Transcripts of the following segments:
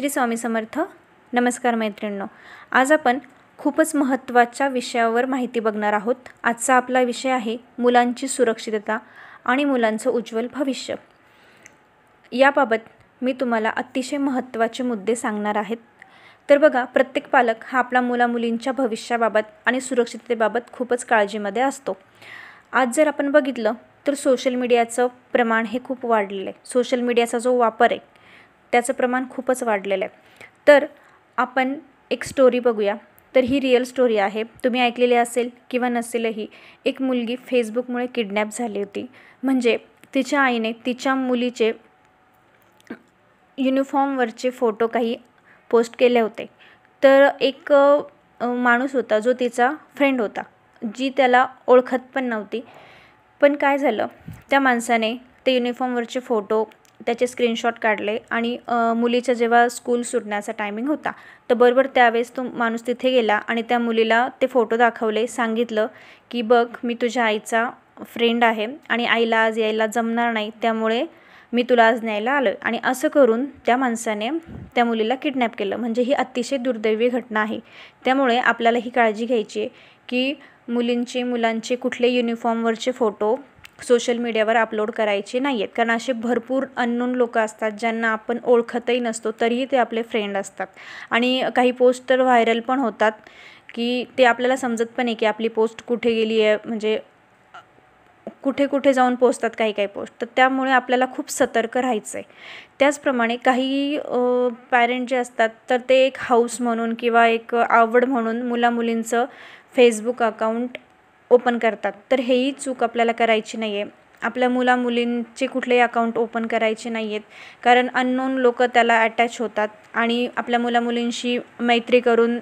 श्री स्वामी समर्थ नमस्कार मैत्रिणींनो आज आपण खूपच महत्त्वाच्या विषयावर माहिती बघणार आहोत आजचा आपला विषय आहे मुलांची सुरक्षितता आणि मुलांचं उज्ज्वल भविष्य याबाबत मी तुम्हाला अतिशय महत्त्वाचे मुद्दे सांगणार आहेत तर बघा प्रत्येक पालक हा आपला मुलामुलींच्या भविष्याबाबत आणि सुरक्षिततेबाबत खूपच काळजीमध्ये असतो आज जर आपण बघितलं तर सोशल मीडियाचं प्रमाण हे खूप वाढलेलं आहे सोशल मीडियाचा जो वापर आहे त्याचं प्रमाण खूपच वाढलेलं आहे तर आपण एक स्टोरी बघूया तर ही रिअल स्टोरी आहे तुम्ही ऐकलेली असेल किंवा नसेलही एक मुलगी फेसबुकमुळे किडनॅप झाली होती म्हणजे तिच्या आईने तिच्या मुलीचे युनिफॉर्मवरचे फोटो काही पोस्ट केले होते तर एक माणूस होता जो तिचा फ्रेंड होता जी त्याला ओळखत पण नव्हती पण काय झालं त्या माणसाने ते युनिफॉर्मवरचे फोटो त्याचे स्क्रीनशॉट काढले आणि मुलीचं जेव्हा स्कूल सुटण्याचा टायमिंग होता तर बरोबर त्यावेळेस तो माणूस तिथे गेला आणि त्या मुलीला ते फोटो दाखवले सांगितलं की बघ मी तुझ्या आईचा फ्रेंड आहे आणि आईला आज यायला जमणार नाही त्यामुळे मी तुला आज न्यायला आलो आणि असं करून त्या माणसाने त्या मुलीला किडनॅप केलं म्हणजे ही अतिशय दुर्दैवी घटना आहे त्यामुळे आपल्याला ही काळजी घ्यायची आहे की मुलींचे मुलांचे कुठले युनिफॉर्मवरचे फोटो सोशल मीडियावर अपलोड करायचे नाही आहेत कारण असे भरपूर अननोन लोक असतात ज्यांना आपण ओळखतही नसतो तरीही ते आपले फ्रेंड असतात आणि काही पोस्ट तर व्हायरल पण होतात की ते आपल्याला समजत पण आहे की आपली पोस्ट कुठे गेली आहे म्हणजे कुठे कुठे जाऊन पोचतात काही काही पोस्ट तर त्यामुळे आपल्याला खूप सतर्क राहायचं आहे त्याचप्रमाणे काही पॅरेंट जे असतात तर ते एक हाऊस म्हणून किंवा एक आवड म्हणून मुलामुलींचं फेसबुक अकाउंट ओपन करतात तर हेही चूक आपल्याला करायची नाही आहे आपल्या मुलामुलींचे कुठलेही अकाउंट ओपन करायचे नाही आहेत कारण अननोन लोक त्याला अटॅच होतात आणि आपल्या मुलामुलींशी मैत्री करून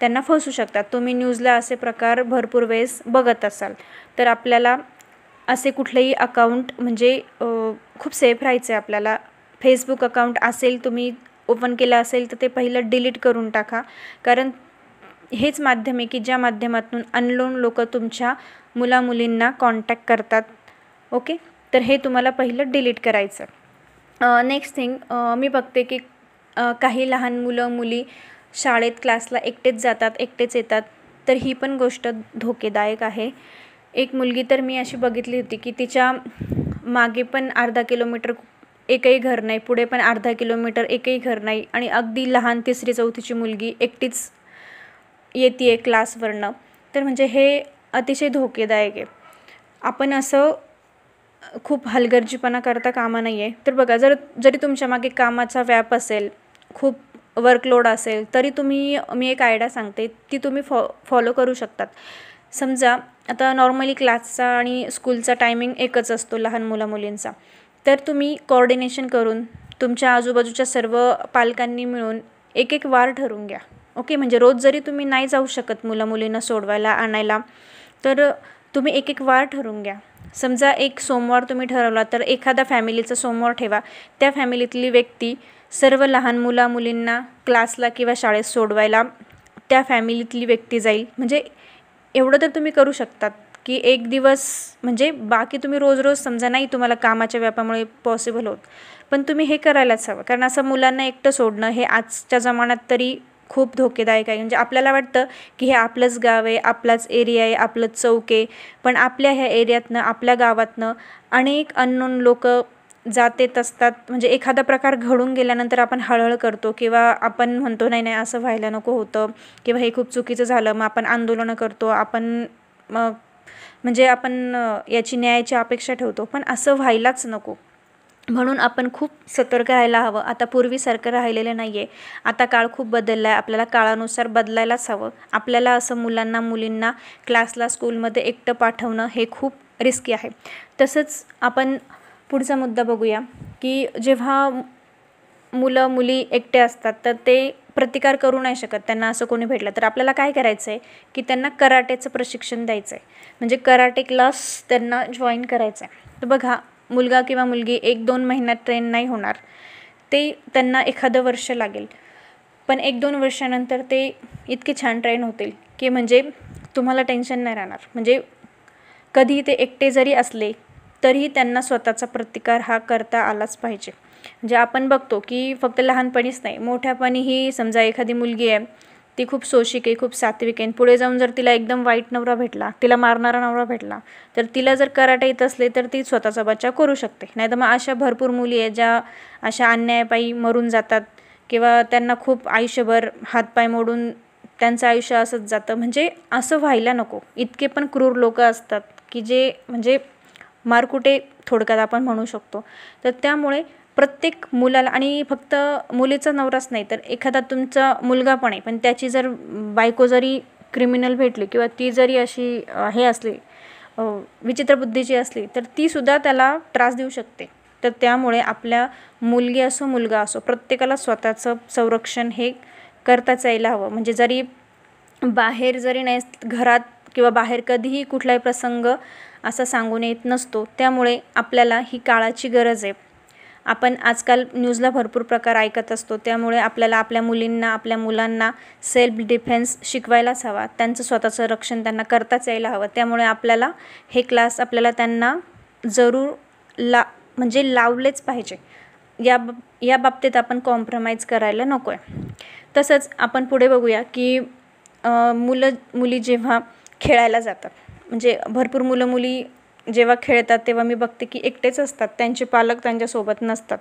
त्यांना फसू शकतात तुम्ही न्यूजला असे प्रकार भरपूर वेळेस बघत असाल तर आपल्याला असे कुठलेही अकाउंट म्हणजे खूप सेफ राहायचं आहे आपल्याला फेसबुक अकाउंट असेल तुम्ही ओपन केलं असेल तर ते पहिलं डिलीट करून टाका कारण हेच माध्यम आहे की ज्या माध्यमातून अनलोन लोक तुमच्या मुलामुलींना कॉन्टॅक्ट करतात ओके तर हे तुम्हाला पहिलं डिलीट करायचं नेक्स्ट थिंग मी बघते की काही लहान मुलं मुली शाळेत क्लासला एकटेच जातात एकटेच येतात तर ही पण गोष्ट धोकेदायक आहे एक मुलगी तर मी अशी बघितली होती की तिच्या मागे पण अर्धा किलोमीटर एकही घर नाही पुढे पण अर्धा किलोमीटर एकही घर नाही आणि अगदी लहान तिसरी चौथीची मुलगी एकटीच येते आहे क्लासवरनं तर म्हणजे हे अतिशय धोकेदायक आहे आपण असं खूप हलगर्जीपणा करता कामा नाही आहे तर बघा जर जरी तुमच्या मागे कामाचा व्याप असेल खूप वर्कलोड असेल तरी तुम्ही मी एक आयडिया सांगते ती तुम्ही फॉ फॉलो करू शकतात समजा आता नॉर्मली क्लासचा आणि स्कूलचा टायमिंग एकच असतो लहान मुलामुलींचा तर तुम्ही कॉर्डिनेशन करून तुमच्या आजूबाजूच्या सर्व पालकांनी मिळून एक एक वार ठरवून घ्या ओके म्हणजे रोज जरी तुम्ही नाही जाऊ शकत मुलं मुलींना सोडवायला आणायला तर तुम्ही एक एक वार ठरवून घ्या समजा एक सोमवार तुम्ही ठरवला तर एखादा फॅमिलीचा सोमवार ठेवा त्या फॅमिलीतली व्यक्ती सर्व लहान मुला मुलींना क्लासला किंवा शाळेत सोडवायला त्या फॅमिलीतली व्यक्ती जाईल म्हणजे एवढं तर तुम्ही करू शकतात की एक दिवस म्हणजे बाकी तुम्ही रोज रोज समजा नाही तुम्हाला कामाच्या व्यापामुळे पॉसिबल होत पण तुम्ही हे करायलाच हवं कारण असं मुलांना एकटं सोडणं हे आजच्या जमान्यात तरी खूप धोकेदायक आहे म्हणजे आपल्याला वाटतं की हे आपलंच गाव आहे आपलाच एरिया आहे आपलंच चौक आहे पण आपल्या ह्या एरियातनं आपल्या गावातनं अनेक अननोन लोक जातेत असतात म्हणजे एखादा प्रकार घडून गेल्यानंतर आपण हळहळ करतो किंवा आपण म्हणतो नाही नाही असं व्हायला नको होतं किंवा हे खूप चुकीचं झालं मग आपण आंदोलनं करतो आपण मग म्हणजे आपण याची न्यायाची अपेक्षा ठेवतो पण असं व्हायलाच नको म्हणून आपण खूप सतर्क राहायला हवं आता पूर्वीसारखं राहिलेलं नाही आहे आता काळ खूप बदलला आहे आपल्याला काळानुसार बदलायलाच हवं आपल्याला असं मुलांना मुलींना क्लासला स्कूलमध्ये एकटं पाठवणं हे खूप रिस्की आहे तसंच आपण पुढचा मुद्दा बघूया की जेव्हा मुलं मुली एकटे असतात तर ते प्रतिकार करू नाही शकत त्यांना असं कोणी भेटलं तर आपल्याला काय करायचं आहे की त्यांना कराटेचं प्रशिक्षण द्यायचं आहे म्हणजे कराटे क्लास त्यांना जॉईन करायचं आहे तर बघा मुलगा किंवा मुलगी एक दोन महिन्यात ट्रेन नाही होणार ते त्यांना एखादं वर्ष लागेल पण एक दोन वर्षानंतर ते इतके छान ट्रेन होतील की म्हणजे तुम्हाला टेन्शन नाही राहणार म्हणजे कधी ते एकटे जरी असले तरीही त्यांना स्वतःचा प्रतिकार हा करता आलाच पाहिजे म्हणजे आपण बघतो की फक्त लहानपणीच नाही मोठ्यापणीही समजा एखादी मुलगी आहे ती खूप सोशिक आहे खूप सात्विक आहे पुढे जाऊन जर तिला एकदम वाईट नवरा भेटला तिला मारणारा नवरा भेटला तर तिला जर कराटे येत असले तर ती स्वतःचा बचाव करू शकते नाही तर मग अशा भरपूर मुली आहेत ज्या अशा अन्यायपायी मरून जातात किंवा त्यांना खूप आयुष्यभर हातपाय मोडून त्यांचं आयुष्य असंच जातं म्हणजे असं व्हायला नको इतके पण क्रूर लोक असतात की जे म्हणजे मारकुटे थोडक्यात आपण म्हणू शकतो तर त्यामुळे प्रत्येक मुलाला आणि फक्त मुलीचा नवराच नाही तर एखादा तुमचा मुलगा पण आहे पण त्याची जर बायको जरी क्रिमिनल भेटली किंवा ती जरी अशी हे असली विचित्र बुद्धीची असली तर तीसुद्धा त्याला त्रास देऊ शकते तर त्यामुळे आपल्या मुलगी असो मुलगा असो प्रत्येकाला स्वतःचं संरक्षण हे करताच यायला हवं म्हणजे जरी बाहेर जरी नाही घरात किंवा बाहेर कधीही कुठलाही प्रसंग असा सांगून येत नसतो त्यामुळे आपल्याला ही काळाची गरज आहे आपण आजकाल न्यूजला भरपूर प्रकार ऐकत असतो त्यामुळे आपल्याला आपल्या मुलींना आपल्या मुलांना सेल्फ डिफेन्स शिकवायलाच हवा त्यांचं स्वतःचं रक्षण त्यांना करताच यायला हवं त्यामुळे आपल्याला हे क्लास आपल्याला त्यांना जरूर ला म्हणजे लावलेच पाहिजे या या बाबतीत आपण कॉम्प्रोमाइज करायला नको आहे तसंच आपण पुढे बघूया की मुलं मुली जेव्हा खेळायला जातात म्हणजे भरपूर मुलं मुली जेव्हा खेळतात तेव्हा मी बघते की एकटेच असतात त्यांचे पालक त्यांच्यासोबत नसतात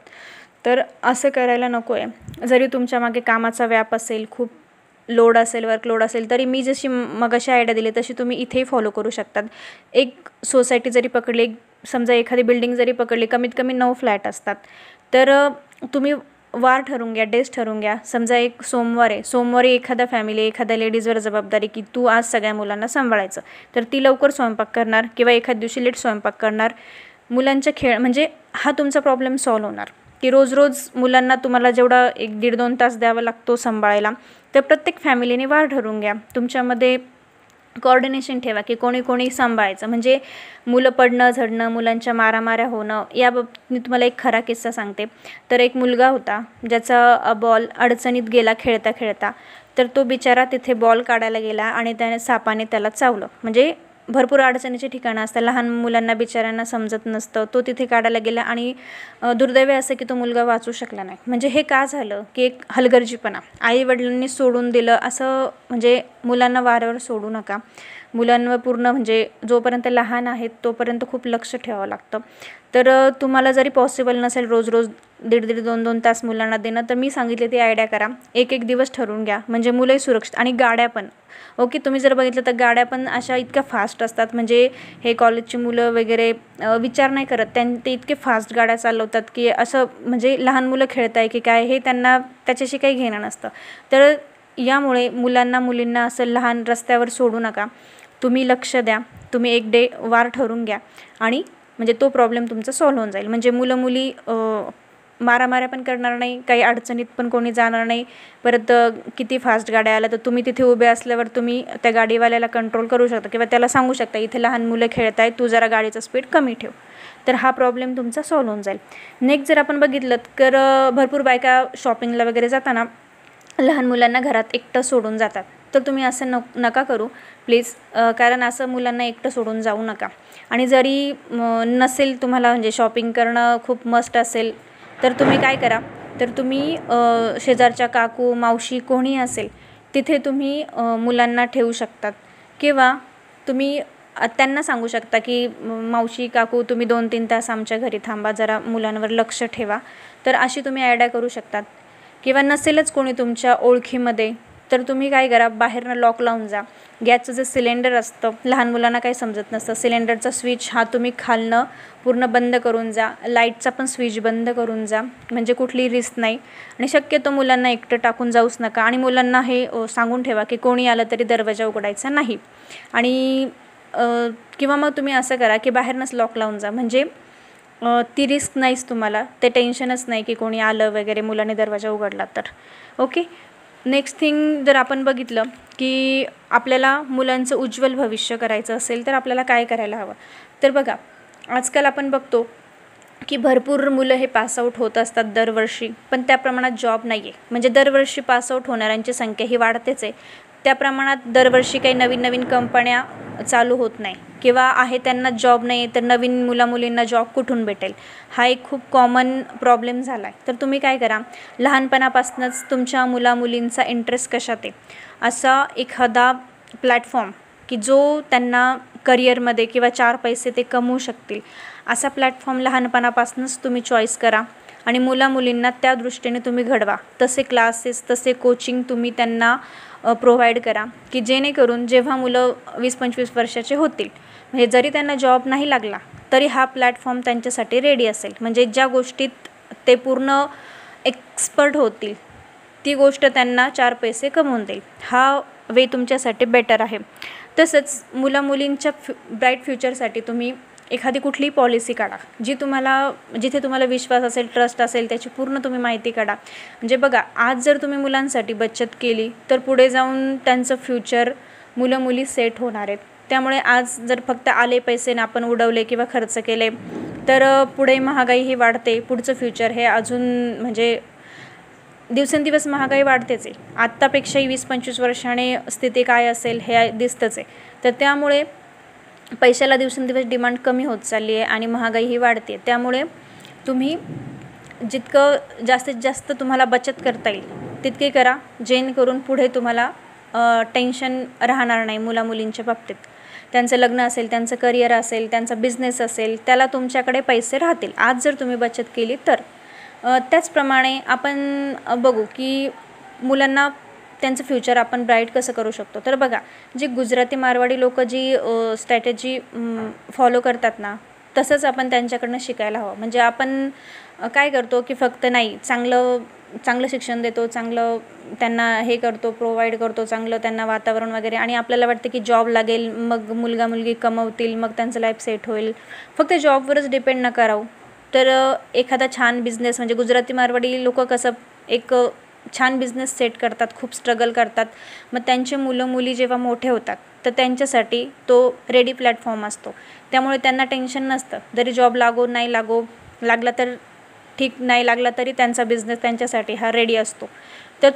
तर असं करायला नको आहे जरी तुमच्या मागे कामाचा व्याप असेल खूप लोड असेल वर्क लोड असेल तरी मी जशी मगाशी आयडिया दिली तशी तुम्ही इथेही फॉलो करू शकतात एक सोसायटी जरी पकडली समजा एखादी बिल्डिंग जरी पकडली कमीत कमी नऊ फ्लॅट असतात तर तुम्ही वार ठरवून घ्या डेज ठरवून घ्या समजा एक सोमवार आहे सोमवारी एखादा फॅमिली एखाद्या लेडीजवर जबाबदारी की तू आज सगळ्या मुलांना सांभाळायचं तर ती लवकर स्वयंपाक करणार किंवा एखाद्या दिवशी लेट स्वयंपाक करणार मुलांच्या खेळ म्हणजे हा तुमचा प्रॉब्लेम सॉल्व्ह होणार की रोज रोज मुलांना तुम्हाला जेवढा एक दीड दोन तास द्यावा लागतो सांभाळायला तर प्रत्येक फॅमिलीने वार ठरवून घ्या तुमच्यामध्ये कॉर्डिनेशन ठेवा की कोणी कोणी सांभाळायचं म्हणजे मुलं पडणं झडणं मुलांच्या मारामाऱ्या होणं या मी तुम्हाला एक खरा किस्सा सांगते तर एक मुलगा होता ज्याचा बॉल अडचणीत गेला खेळता खेळता तर तो बिचारा तिथे बॉल काढायला गेला आणि त्याने सापाने त्याला चावलं म्हणजे भरपूर अडचणीचे ठिकाणं असतात लहान मुलांना बिचाऱ्यांना समजत नसतं तो तिथे काढायला गेला आणि दुर्दैवी असं की तो मुलगा वाचू शकला नाही म्हणजे हे का झालं की एक हलगर्जीपणा आईवडिलांनी सोडून दिलं असं म्हणजे मुलांना वारंवार सोडू नका मुलांवर पूर्ण म्हणजे जोपर्यंत लहान आहेत तोपर्यंत खूप लक्ष ठेवावं लागतं तर तुम्हाला जरी पॉसिबल नसेल रोज रोज दीड दीड दोन दोन तास मुलांना देणं तर मी सांगितले ते आयडिया करा एक एक दिवस ठरवून घ्या म्हणजे मुलंही सुरक्षित आणि गाड्या पण ओके तुम्ही जर बघितलं तर गाड्या पण अशा इतक्या फास्ट असतात म्हणजे हे कॉलेजची मुलं वगैरे विचार नाही करत त्यां ते इतके फास्ट गाड्या चालवतात की असं म्हणजे लहान मुलं खेळत आहे की काय हे त्यांना त्याच्याशी काही घेणं नसतं तर यामुळे मुलांना मुलींना असं लहान रस्त्यावर सोडू नका तुम्ही लक्ष द्या तुम्ही एक डे वार ठरून घ्या आणि म्हणजे तो प्रॉब्लेम तुमचा सॉल्व्ह होऊन जाईल म्हणजे मुलं मुली मारामाऱ्या पण करणार नाही काही अडचणीत पण कोणी जाणार नाही परत किती फास्ट गाड्या आल्या तर तुम्ही तिथे उभे असल्यावर तुम्ही त्या गाडीवाल्याला कंट्रोल करू शकता किंवा त्याला सांगू शकता इथे लहान मुलं खेळत आहेत तू जरा गाडीचा स्पीड कमी ठेव तर हा प्रॉब्लेम तुमचा सॉल्व्ह होऊन जाईल नेक्स्ट जर आपण बघितलं तर भरपूर बायका शॉपिंगला वगैरे जाताना लहान मुलांना घरात एकटं सोडून जातात तर तुम्ही असं न नका करू प्लीज कारण असं मुलांना एकटं सोडून जाऊ नका आणि जरी नसेल तुम्हाला म्हणजे शॉपिंग करणं खूप मस्ट असेल तर तुम्ही काय करा तर तुम्ही शेजारच्या काकू मावशी कोणी असेल तिथे तुम्ही मुलांना ठेवू शकतात किंवा तुम्ही त्यांना सांगू शकता की मावशी काकू तुम्ही दोन तीन तास आमच्या घरी थांबा जरा मुलांवर लक्ष ठेवा तर अशी तुम्ही ॲड करू शकतात किंवा नसेलच कोणी तुमच्या ओळखीमध्ये तर तुम्ही काय करा बाहेरनं लॉक लावून जा गॅसचं जे सिलेंडर असतं लहान मुलांना काही समजत नसतं सिलेंडरचा स्विच हा तुम्ही खालणं पूर्ण बंद करून जा लाईटचा पण स्विच बंद करून जा म्हणजे कुठली रिस्क नाही आणि शक्यतो मुलांना एकटं टाकून जाऊच नका आणि मुलांना हे सांगून ठेवा की कोणी आलं तरी दरवाजा उघडायचा नाही आणि किंवा मग तुम्ही असं करा की बाहेरनंच लॉक लावून जा म्हणजे ती रिस्क नाहीच तुम्हाला ते टेन्शनच नाही की कोणी आलं वगैरे मुलाने दरवाजा उघडला तर ओके नेक्स्ट थिंग जर आपण बघितलं की आपल्याला मुलांचं उज्ज्वल भविष्य करायचं असेल तर आपल्याला काय करायला हवं तर बघा आजकाल आपण बघतो की भरपूर मुलं हे पास आऊट होत असतात दरवर्षी पण त्या प्रमाणात जॉब नाही आहे म्हणजे दरवर्षी पासआउट होणाऱ्यांची संख्या ही वाढतेच आहे त्या प्रमाणात दरवर्षी काही नवीन नवीन कंपन्या चालू होत नाही किंवा आहे त्यांना जॉब नाही तर नवीन मुलामुलींना जॉब कुठून भेटेल हा एक खूप कॉमन प्रॉब्लेम झाला आहे तर तुम्ही काय करा लहानपणापासूनच तुमच्या मुलामुलींचा इंटरेस्ट कशात आहे असा एखादा प्लॅटफॉर्म की जो त्यांना करिअरमध्ये किंवा चार पैसे ते कमवू शकतील असा प्लॅटफॉर्म लहानपणापासूनच तुम्ही चॉईस करा आणि मुलामुलींना त्या दृष्टीने तुम्ही घडवा तसे क्लासेस तसे कोचिंग तुम्ही त्यांना प्रोव्हाइड करा की जेणेकरून जेव्हा मुलं वीस पंचवीस वर्षाचे होतील म्हणजे जरी त्यांना जॉब नाही लागला तरी हा प्लॅटफॉर्म त्यांच्यासाठी रेडी असेल म्हणजे ज्या गोष्टीत ते पूर्ण एक्सपर्ट होतील ती गोष्ट त्यांना चार पैसे कमवून देईल हा वे तुमच्यासाठी बेटर आहे तसंच मुलामुलींच्या फ्यु ब्राईट फ्युचरसाठी तुम्ही एखादी कुठलीही पॉलिसी काढा जी तुम्हाला जिथे तुम्हाला विश्वास असेल ट्रस्ट असेल त्याची पूर्ण तुम्ही माहिती काढा म्हणजे बघा आज जर तुम्ही मुलांसाठी बचत केली तर पुढे जाऊन त्यांचं फ्युचर मुलं मुली सेट होणार आहेत त्यामुळे आज जर फक्त आले पैसे ना आपण उडवले किंवा खर्च केले तर पुढे महागाई ही वाढते पुढचं फ्युचर हे अजून म्हणजे दिवसेंदिवस महागाई वाढतेच आहे आत्तापेक्षाही वीस पंचवीस वर्षाने स्थिती काय असेल हे दिसतंच आहे तर त्यामुळे पैशाला दिवसेंदिवस डिमांड कमी होत चालली आहे आणि महागाई ही वाढते त्यामुळे तुम्ही जितकं जास्तीत जास्त तुम्हाला बचत करता येईल तितके करा जेणेकरून पुढे तुम्हाला टेन्शन राहणार नाही मुलामुलींच्या बाबतीत त्यांचं लग्न असेल त्यांचं करिअर असेल त्यांचा बिझनेस असेल त्याला तुमच्याकडे पैसे राहतील आज जर तुम्ही बचत केली तर त्याचप्रमाणे आपण बघू की मुलांना त्यांचं फ्युचर आपण ब्राईट कसं करू शकतो तर बघा जी गुजराती मारवाडी लोक जी स्ट्रॅटेजी फॉलो करतात ना तसंच आपण त्यांच्याकडनं शिकायला हवं म्हणजे आपण काय करतो की फक्त नाही चांगलं चांगलं शिक्षण देतो चांगलं त्यांना हे करतो प्रोव्हाइड करतो चांगलं त्यांना वातावरण वगैरे आणि आपल्याला वाटतं की जॉब लागेल मग मुलगा मुलगी कमवतील मग त्यांचं लाईफ सेट होईल फक्त जॉबवरच डिपेंड न करावं तर एखादा छान बिझनेस म्हणजे गुजराती मारवाडी लोक कसं एक छान बिझनेस सेट करतात खूप स्ट्रगल करतात मग त्यांचे मुलं मुली जेव्हा मोठे होतात तर त्यांच्यासाठी तो रेडी प्लॅटफॉर्म असतो त्यामुळे त्यांना टेन्शन नसतं जरी जॉब लागो नाही लागो लागला तर ठीक नाही लागला तरी त्यांचा बिझनेस त्यांच्यासाठी हा रेडी असतो तर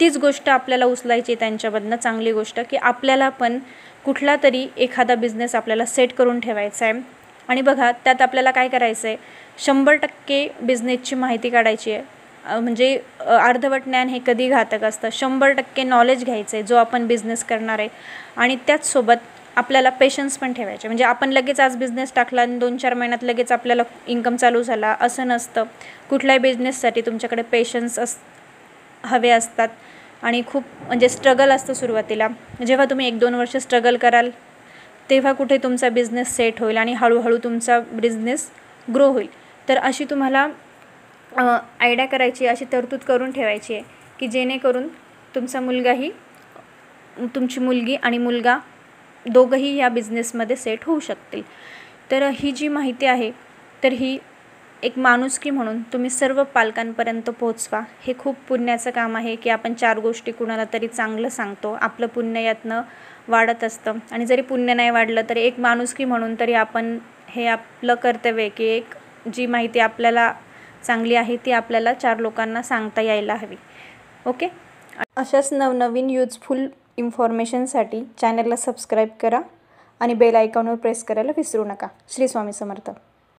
तीच गोष्ट आपल्याला उचलायची त्यांच्याबद्दनं चांगली गोष्ट की आपल्याला पण कुठला तरी एखादा बिझनेस आपल्याला सेट करून ठेवायचा आहे आणि बघा त्यात आपल्याला काय करायचं आहे शंभर टक्के बिझनेसची माहिती काढायची आहे म्हणजे अर्धवट ज्ञान हे कधी घातक असतं शंभर टक्के नॉलेज घ्यायचं आहे जो आपण बिझनेस करणार आहे आणि त्याचसोबत आपल्याला पेशन्स पण ठेवायचे म्हणजे आपण लगेच आज बिझनेस टाकला आणि दोन चार महिन्यात लगेच आपल्याला इन्कम चालू झाला असं नसतं कुठल्याही बिझनेससाठी तुमच्याकडे पेशन्स अस हवे असतात आणि खूप म्हणजे स्ट्रगल असतं सुरुवातीला जेव्हा तुम्ही एक दोन वर्ष स्ट्रगल कराल तेव्हा कुठे तुमचा बिझनेस सेट होईल आणि हळूहळू तुमचा बिझनेस ग्रो होईल तर अशी तुम्हाला आयडिया करायची अशी तरतूद करून ठेवायची आहे की जेणेकरून तुमचा मुलगाही तुमची मुलगी आणि मुलगा दोघंही या बिझनेसमध्ये सेट होऊ शकतील तर ही जी माहिती आहे तर ही एक माणुसकी म्हणून तुम्ही सर्व पालकांपर्यंत पोहोचवा हे खूप पुण्याचं काम आहे की आपण चार गोष्टी कुणाला तरी चांगलं सांगतो आपलं पुण्य यातनं वाढत असतं आणि जरी पुण्य नाही वाढलं तरी एक माणुसकी म्हणून तरी आपण हे आपलं कर्तव्य आहे की एक जी माहिती आपल्याला चांगली आहे ती आपल्याला चार लोकांना सांगता यायला हवी ओके अशाच नवनवीन यूजफुल इन्फॉर्मेशनसाठी चॅनलला सबस्क्राईब करा आणि बेल आयकॉनवर प्रेस करायला विसरू नका श्री स्वामी समर्थ